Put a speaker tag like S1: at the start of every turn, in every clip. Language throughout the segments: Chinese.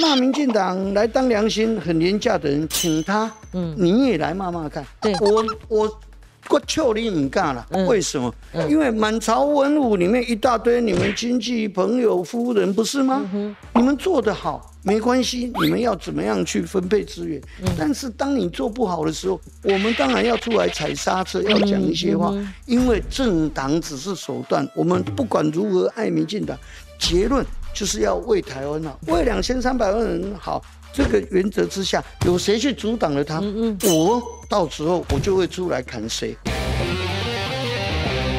S1: 骂民进党来当良心很廉价的人，请他，嗯，你也来骂骂看。对我，我骨峭你不干了，为什么？因为满朝文武里面一大堆你们亲戚朋友夫人，不是吗？你们做得好没关系，你们要怎么样去分配资源？但是当你做不好的时候，我们当然要出来踩刹车，要讲一些话，因为政党只是手段。我们不管如何爱民进党，结论。就是要为台湾好，为两千三百万人好，这个原则之下，有谁去阻挡了他，我到时候我就会出来砍谁。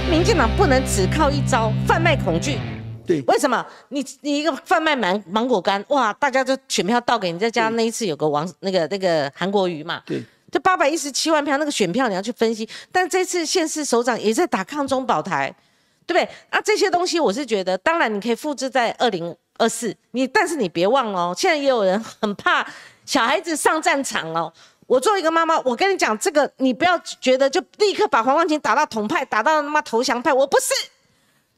S2: 民进党不能只靠一招贩卖恐惧，对，为什么？你你一个贩卖芒芒果干，哇，大家就选票倒给你，再加上那一次有个王那个那个韩国瑜嘛，对，这八百一十七万票那个选票你要去分析，但这次县市首长也在打抗中保台。对不对？那这些东西我是觉得，当然你可以复制在二零二四，你但是你别忘了，现在也有人很怕小孩子上战场哦。我作为一个妈妈，我跟你讲，这个你不要觉得就立刻把黄万青打到统派，打到他妈投降派。我不是，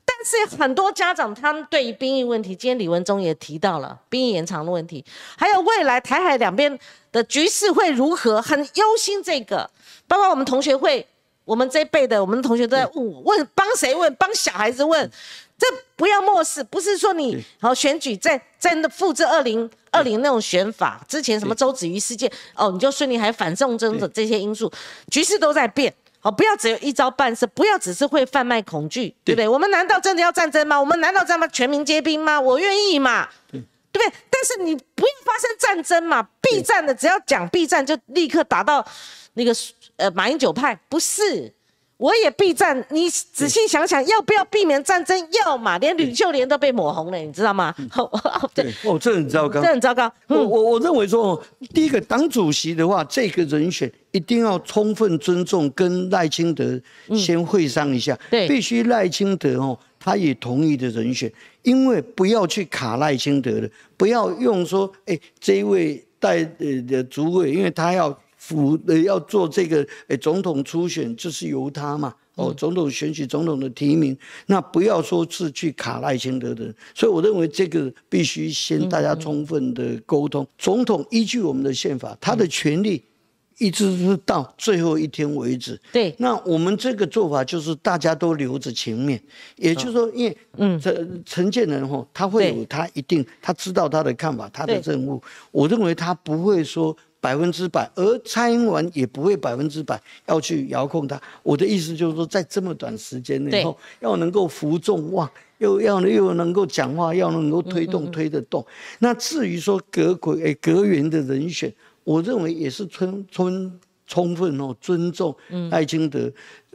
S2: 但是很多家长他们对于兵役问题，今天李文忠也提到了兵役延长的问题，还有未来台海两边的局势会如何，很忧心这个，包括我们同学会。我们这一辈的，我们的同学都在问我，问帮谁？问帮小孩子？问，这不要漠视，不是说你好选举在在那复制二零二零那种选法，之前什么周子瑜事件哦，你就顺利还反送中的这些因素，局势都在变好，不要只有一招半式，不要只是会贩卖恐惧，对不对？我们难道真的要战争吗？我们难道这么全民皆兵吗？我愿意嘛？对不对？但是你不要发生战争嘛，避战的只要讲避战就立刻打到那个。呃，马英九派不是，我也避战。你仔细想想，要不要避免战争？要嘛连吕秀莲都被抹红了，你知道吗？哦，
S1: 对，哦，这很糟糕。这很糟糕。我我我认为说，第一个，党主席的话，这个人选一定要充分尊重，跟赖清德先会商一下。对，必须赖清德哦，他也同意的人选，因为不要去卡赖清德了，不要用说，哎，这一位代呃的主委，因为他要。府的要做这个，诶总统初选就是由他嘛。哦，总统选举总统的提名，那不要说是去卡赖清德的所以我认为这个必须先大家充分的沟通。总统依据我们的宪法，他的权利一直是到最后一天为止。对。那我们这个做法就是大家都留着情面，也就是说，因为嗯，承承建人哈，他会有他一定，他知道他的看法，他的任务。我认为他不会说。百分之百，而蔡英文也不会百分之百要去遥控他。我的意思就是说，在这么短时间内，要能够服众望，又要又能够讲话，要能够推动推得动。那至于说隔轨诶隔员的人选，我认为也是村村。充分哦，尊重赖清德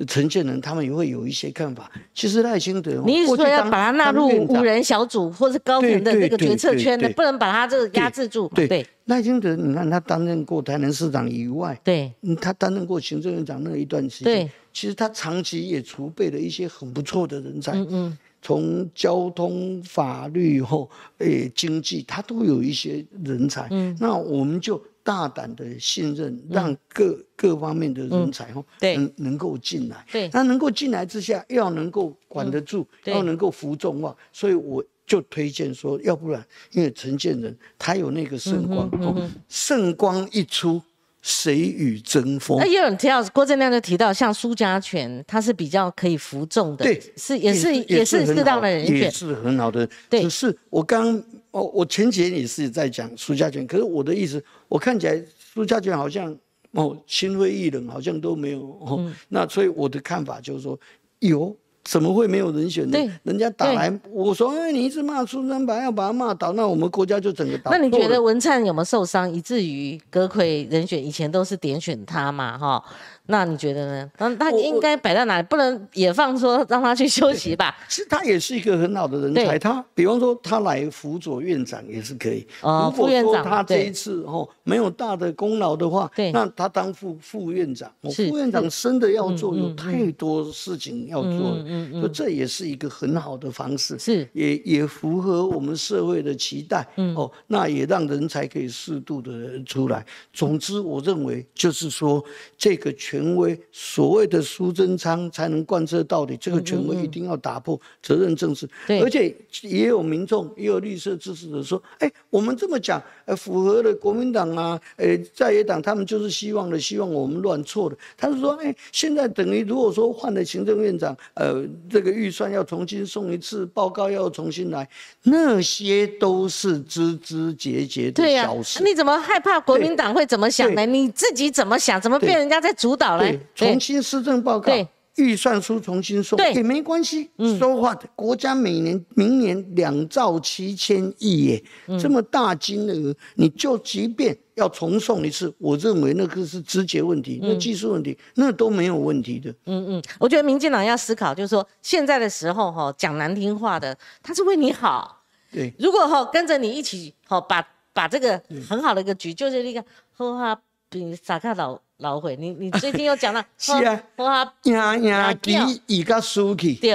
S1: 陈建仁，他们也会有一些看法。其实赖清德，你意说要把他纳入五人
S2: 小组或者高层的那个决策圈的，不能把他这个压制住。对，
S1: 赖清德，你看他担任过台南市长以外，对，他担任过行政院长那一段时间，对，其实他长期也储备了一些很不错的人才。嗯嗯，从交通、法律后，诶经济，他都有一些人才。嗯，那我们就。大胆的信任，让各各方面的人才吼，能能够进来。对，那能够进来之下，要能够管得住，要能够服众望。所以我就推荐说，要不然，因为陈建仁他有那个圣光，圣光一出，谁与争锋？那
S2: 有人提到郭正亮，就提到像苏家权，他是比较可以服众的，是也是也是适当的人，也是
S1: 很好的。对，只是我刚。哦，我前几天也是在讲苏家权，可是我的意思，我看起来苏家权好像哦心灰意冷，好像都没有。嗯。那所以我的看法就是说，有怎么会没有人选呢？人家打来，我说哎，你一直骂苏三白，要把他骂倒，那我们国家就整个倒。那你觉得
S2: 文灿有没有受伤，以至于格魁人选以前都是点选他嘛？哈。那你觉得呢？那那应该摆在哪里？不能也放说让他去休息吧。其实
S1: 他也是一个很好的人才。他比方说他来辅佐院长也是可以。啊，副院长。副院长。这一次哦，没有大的功劳的话，对。那他当副副院长，我副院长真的要做，有太多事情要做。嗯嗯。这也是一个很好的方式。是。也也符合我们社会的期待。嗯。哦，那也让人才可以适度的出来。总之，我认为就是说这个权。权威所谓的苏贞昌才能贯彻到底，这个权威一定要打破责任政治。对，而且也有民众，也有绿色支持者说：“哎，我们这么讲，呃，符合了国民党啊，呃，在野党他们就是希望的，希望我们乱错的。”他是说：“哎，现在等于如果说换了行政院长，呃，这个预算要重新送一次，报告要重新来，那些都是枝枝节节的小事。你
S2: 怎么害怕国民党会怎么想呢？你自己怎么想？怎么被人家在主导？”对，重新施政报告、预算书重新送也没关系。说话的
S1: 国家每年明年两兆七千亿耶，这么大金额，你就即便要重送一次，我认为那个是直接问题，那技术问题，那都没有问题的。
S2: 嗯嗯，我觉得民进党要思考，就是说现在的时候哈，讲难听话的他是为你好。对，如果哈跟着你一起哈把把这个很好的一个局，就是那个后他比撒卡岛。老悔。你你最近又讲了 是啊，花
S1: 花赢赢棋，一个输去，对，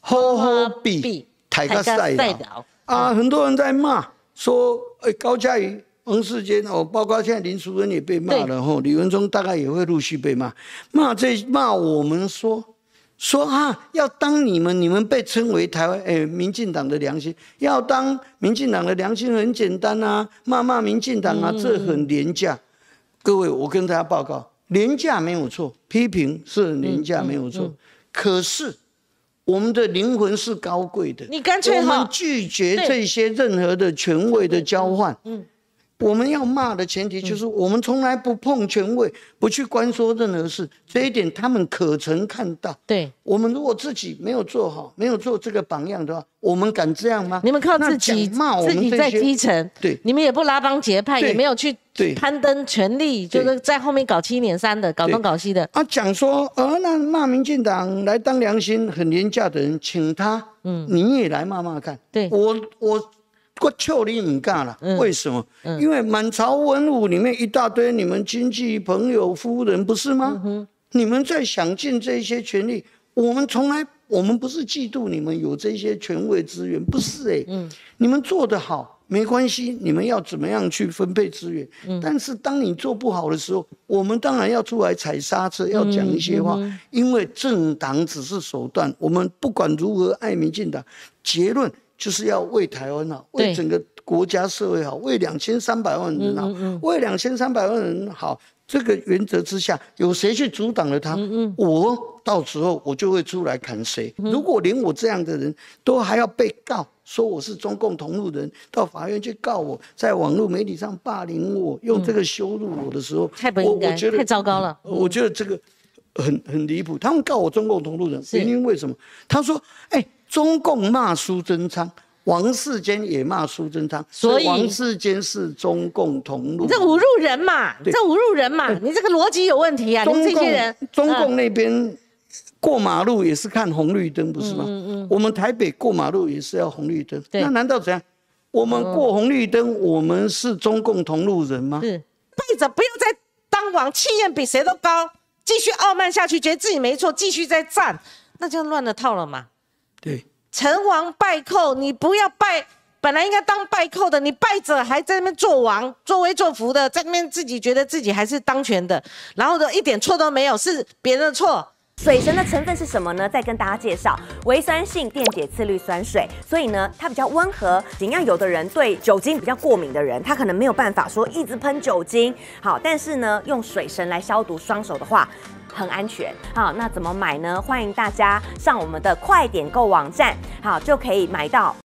S1: 好好比，太够晒了啊！很多人在骂，说哎，高嘉瑜、黄世坚哦，包括现在林书生也被骂了吼，李文忠大概也会陆续被骂。骂这骂我们说说啊，要当你们，你们被称为台湾哎，民进党的良心，要当民进党的良心很简单啊，骂骂民进党啊，这很廉价。各位，我跟大家报告，廉价没有错，批评是廉价没有错，可是我们的灵魂是高贵的。你干脆们拒绝这些任何的权威的交换。嗯。我们要骂的前提就是，我们从来不碰权位，不去关说任何事。这一点他们可曾看到？对，我们如果自己没有做好，没有做这个
S2: 榜样的话，我们敢这样吗？你们靠自己骂我们自己在基层，对，你们也不拉帮结派，也没有去攀登权力，就是在后面搞七年三的，搞东搞西的。
S1: 啊，讲说，呃，那骂民进党来当良心，很廉价的人，请他，嗯，你也来骂骂看。对，我我。过臭你唔干了，为什么？因为满朝文武里面一大堆你们亲戚朋友夫人不是吗？你们在享尽这些权利，我们从来我们不是嫉妒你们有这些权位资源，不是诶，嗯，你们做得好没关系，你们要怎么样去分配资源？但是当你做不好的时候，我们当然要出来踩刹车，要讲一些话，因为政党只是手段。我们不管如何爱民进党，结论。就是要为台湾好，为整个国家社会好，为两千三百万人好，为两千三百万人好。这个原则之下，有谁去阻挡了他？我到时候我就会出来砍谁。如果连我这样的人都还要被告，说我是中共同路人，到法院去告我，在网络媒体上霸凌我，用这个羞辱我的时候，我我觉得太糟糕了。我觉得这个很很离谱。他们告我中共同路人，是因为什么？他说：“哎。”中共骂苏贞昌，王世坚也骂苏贞昌，所以王世坚是中共同路。这侮辱人嘛，这侮辱人嘛，
S2: 你这个逻辑有问题啊！中共
S1: 那边过马路也是看红绿灯，不是吗？嗯嗯。我们台北过马路也是要红绿灯，那难道怎样？我们过红绿灯，我们是中共同路人吗？
S2: 是。背着不要再当王，气焰比谁都高，继续傲慢下去，觉得自己没错，继续再战，那就乱了套了嘛。成王败寇，你不要败。本来应该当败寇的，你败者还在那边做王、作威作福的，在那边自己觉得自己还是当权的，然后呢一点错都没有，是别人的错。水神的成分是什么呢？再跟大家介绍，微酸性电解次氯酸水，所以呢，它比较温和。怎样？有的人对酒精比较过敏的人，他可能没有办法说一直喷酒精。好，但是呢，用水神来消毒双手的话，很安全。好，那怎么买呢？欢迎大家上我们的快点购网站，好就可以买到。